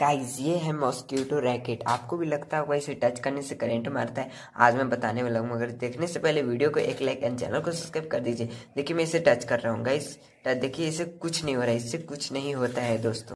guys ये है mosquito racket आपको भी लगता होगा इसे टच करने से करंट मारता है आज मैं बताने वाला हूँ मगर देखने से पहले वीडियो को एक लाइक एंड चैनल को सब्सक्राइब कर दीजिए देखिए मैं इसे टच कर रहा हूँ गाइज देखिए इसे कुछ नहीं हो रहा है इससे कुछ नहीं होता है दोस्तों